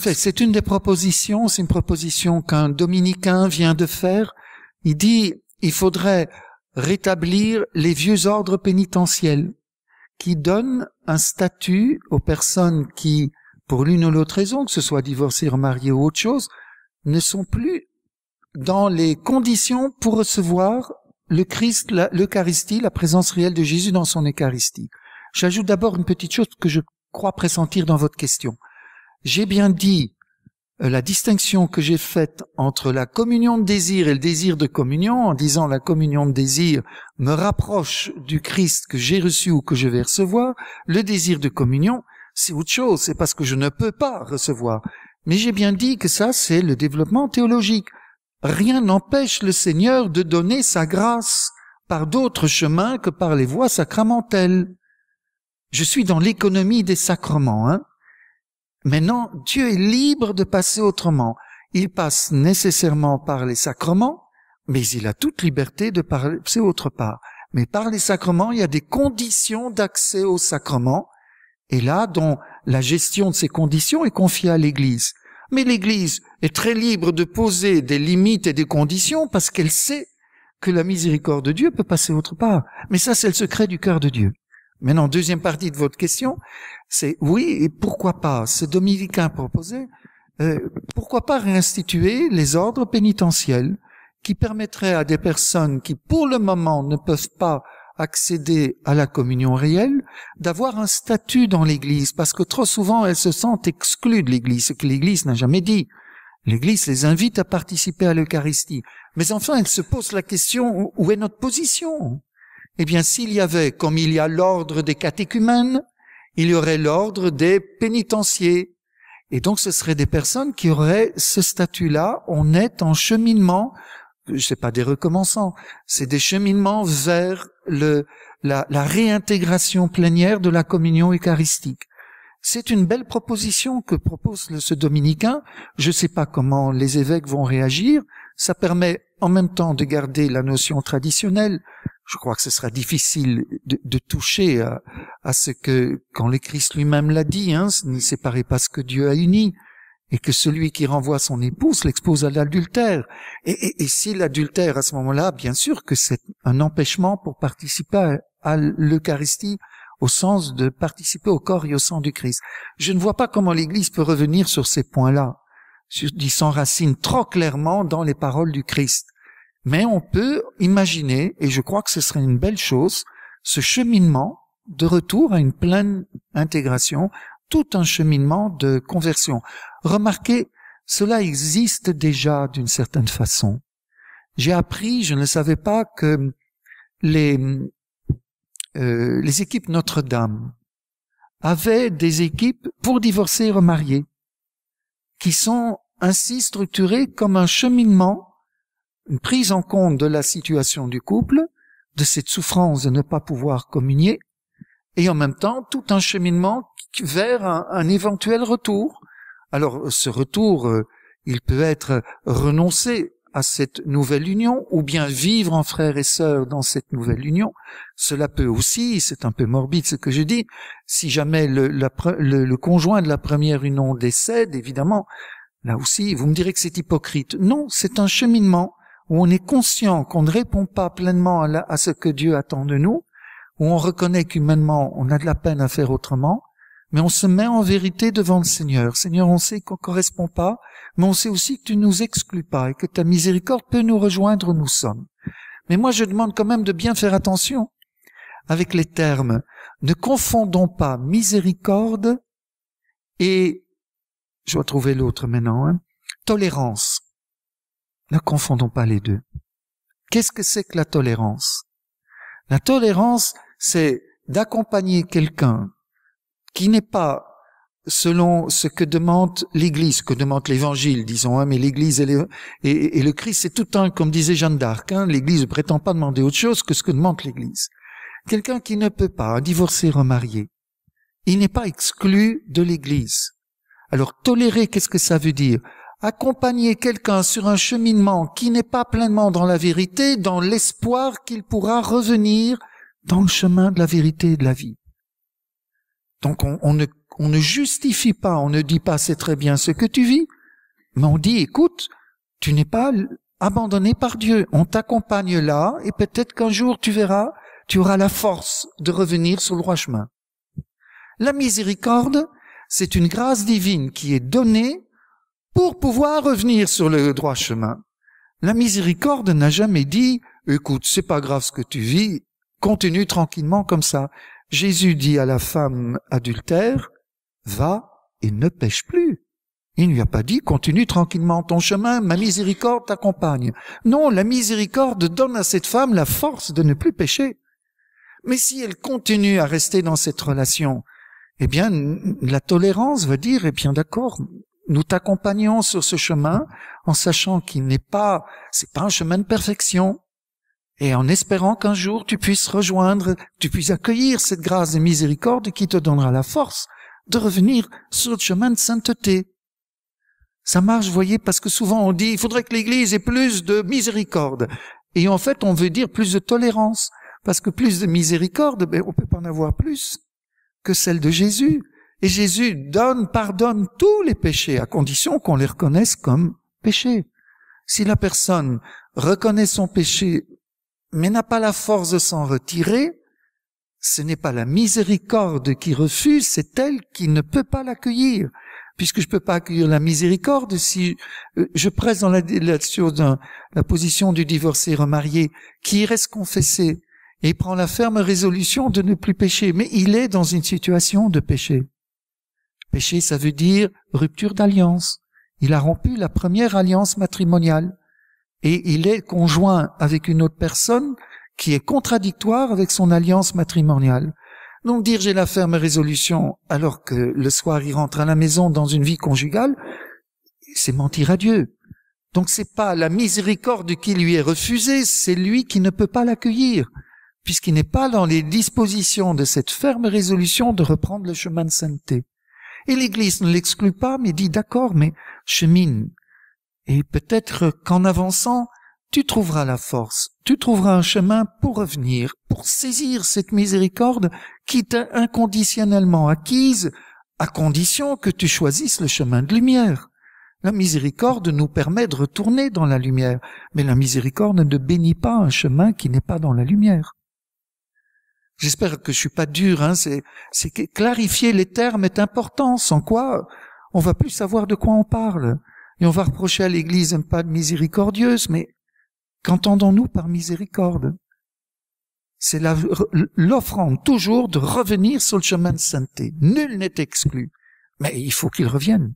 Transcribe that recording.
C'est une des propositions, c'est une proposition qu'un dominicain vient de faire. Il dit, il faudrait rétablir les vieux ordres pénitentiels qui donnent un statut aux personnes qui, pour l'une ou l'autre raison, que ce soit divorcées, remariées ou autre chose, ne sont plus dans les conditions pour recevoir le Christ, l'Eucharistie, la présence réelle de Jésus dans son Eucharistie. J'ajoute d'abord une petite chose que je crois pressentir dans votre question. J'ai bien dit euh, la distinction que j'ai faite entre la communion de désir et le désir de communion, en disant la communion de désir me rapproche du Christ que j'ai reçu ou que je vais recevoir, le désir de communion, c'est autre chose, c'est parce que je ne peux pas recevoir. Mais j'ai bien dit que ça, c'est le développement théologique. Rien n'empêche le Seigneur de donner sa grâce par d'autres chemins que par les voies sacramentelles. Je suis dans l'économie des sacrements, hein. Maintenant, Dieu est libre de passer autrement. Il passe nécessairement par les sacrements, mais il a toute liberté de passer autre part. Mais par les sacrements, il y a des conditions d'accès aux sacrements, et là, dont la gestion de ces conditions est confiée à l'Église. Mais l'Église est très libre de poser des limites et des conditions parce qu'elle sait que la miséricorde de Dieu peut passer autre part. Mais ça, c'est le secret du cœur de Dieu. Maintenant, deuxième partie de votre question, c'est oui, et pourquoi pas, ce dominicain proposé, euh, pourquoi pas réinstituer les ordres pénitentiels qui permettraient à des personnes qui, pour le moment, ne peuvent pas accéder à la communion réelle, d'avoir un statut dans l'Église, parce que trop souvent elles se sentent exclues de l'Église, ce que l'Église n'a jamais dit. L'Église les invite à participer à l'Eucharistie. Mais enfin, elles se posent la question, où est notre position eh bien, s'il y avait, comme il y a l'ordre des catéchumènes, il y aurait l'ordre des pénitenciers. Et donc, ce seraient des personnes qui auraient ce statut-là. On est en cheminement, sais pas des recommençants, c'est des cheminements vers le, la, la réintégration plénière de la communion eucharistique. C'est une belle proposition que propose ce dominicain. Je ne sais pas comment les évêques vont réagir. Ça permet en même temps de garder la notion traditionnelle je crois que ce sera difficile de, toucher à, ce que, quand le Christ lui-même l'a dit, hein, ne séparez pas ce que Dieu a uni, et que celui qui renvoie son épouse l'expose à l'adultère. Et, si l'adultère, à ce moment-là, bien sûr que c'est un empêchement pour participer à, l'Eucharistie au sens de participer au corps et au sang du Christ. Je ne vois pas comment l'Église peut revenir sur ces points-là. qui s'enracine trop clairement dans les paroles du Christ. Mais on peut imaginer, et je crois que ce serait une belle chose, ce cheminement de retour à une pleine intégration, tout un cheminement de conversion. Remarquez, cela existe déjà d'une certaine façon. J'ai appris, je ne savais pas que les, euh, les équipes Notre-Dame avaient des équipes pour divorcer et remarier, qui sont ainsi structurées comme un cheminement une prise en compte de la situation du couple, de cette souffrance de ne pas pouvoir communier, et en même temps tout un cheminement vers un, éventuel retour. Alors ce retour, euh, il peut être renoncer à cette nouvelle union, ou bien vivre en frère et sœur dans cette nouvelle union. Cela peut aussi, c'est un peu morbide ce que je dis, si jamais le conjoint de la première union décède, évidemment, là aussi, vous me direz que c'est hypocrite. Non, c'est un cheminement où on est conscient qu'on ne répond pas pleinement à, ce que Dieu attend de nous, où on reconnaît qu'humainement on a de la peine à faire autrement, mais on se met en vérité devant le Seigneur. Seigneur, on sait qu'on ne correspond pas, mais on sait aussi que tu ne nous exclus pas et que ta miséricorde peut nous rejoindre où nous sommes. Mais moi, je demande quand même de bien faire attention avec les termes. Ne confondons pas miséricorde et, je dois trouver l'autre maintenant, hein, tolérance. Ne confondons pas les deux. Qu'est-ce que c'est que la tolérance La tolérance, c'est d'accompagner quelqu'un qui n'est pas selon ce que demande l'Église, que demande l'Évangile, disons, hein, mais l'Église et, le Christ, c'est tout un, comme disait Jeanne d'Arc, hein, l'Église ne prétend pas demander autre chose que ce que demande l'Église. Quelqu'un qui ne peut pas, divorcer remarier, remarié, il n'est pas exclu de l'Église. Alors tolérer, qu'est-ce que ça veut dire accompagner quelqu'un sur un cheminement qui n'est pas pleinement dans la vérité, dans l'espoir qu'il pourra revenir dans le chemin de la vérité et de la vie. Donc on, ne, on ne justifie pas, on ne dit pas c'est très bien ce que tu vis, mais on dit écoute, tu n'es pas abandonné par Dieu, on t'accompagne là, et peut-être qu'un jour tu verras, tu auras la force de revenir sur le droit chemin. La miséricorde, c'est une grâce divine qui est donnée pour pouvoir revenir sur le droit chemin. La miséricorde n'a jamais dit, écoute, c'est pas grave ce que tu vis, continue tranquillement comme ça. Jésus dit à la femme adultère, va et ne pêche plus. Il ne lui a pas dit, continue tranquillement ton chemin, ma miséricorde t'accompagne. Non, la miséricorde donne à cette femme la force de ne plus pêcher. Mais si elle continue à rester dans cette relation, eh bien, la tolérance va dire, eh bien, d'accord, nous t'accompagnons sur ce chemin en sachant qu'il n'est pas, c'est pas un chemin de perfection. Et en espérant qu'un jour tu puisses rejoindre, tu puisses accueillir cette grâce de miséricorde qui te donnera la force de revenir sur le chemin de sainteté. Ça marche, voyez, parce que souvent on dit, il faudrait que l'église ait plus de miséricorde. Et en fait, on veut dire plus de tolérance. Parce que plus de miséricorde, ben, on peut pas en avoir plus que celle de Jésus. Et Jésus donne, pardonne tous les péchés, à condition qu'on les reconnaisse comme péchés. Si la personne reconnaît son péché, mais n'a pas la force de s'en retirer, ce n'est pas la miséricorde qui refuse, c'est elle qui ne peut pas l'accueillir. Puisque je ne peux pas accueillir la miséricorde si euh, je presse dans la, sur la position du divorcé remarié qui reste confessé et prend la ferme résolution de ne plus pécher. Mais il est dans une situation de péché. Péché, ça veut dire rupture d'alliance. Il a rompu la première alliance matrimoniale et il est conjoint avec une autre personne qui est contradictoire avec son alliance matrimoniale. Donc dire j'ai la ferme résolution alors que le soir il rentre à la maison dans une vie conjugale, c'est mentir à Dieu. Donc c'est pas la miséricorde qui lui est refusée, c'est lui qui ne peut pas l'accueillir, puisqu'il n'est pas dans les dispositions de cette ferme résolution de reprendre le chemin de sainteté. Et l'Église ne l'exclut pas, mais dit d'accord, mais chemine. Et peut-être qu'en avançant, tu trouveras la force, tu trouveras un chemin pour revenir, pour saisir cette miséricorde qui t'a inconditionnellement acquise, à condition que tu choisisses le chemin de lumière. La miséricorde nous permet de retourner dans la lumière, mais la miséricorde ne bénit pas un chemin qui n'est pas dans la lumière. J'espère que je suis pas dur. Hein, c'est, que clarifier les termes est important. Sans quoi, on va plus savoir de quoi on parle. Et on va reprocher à l'Église un pas de miséricordieuse. Mais qu'entendons-nous par miséricorde C'est l'offrande toujours de revenir sur le chemin de sainteté. Nul n'est exclu. Mais il faut qu'il revienne.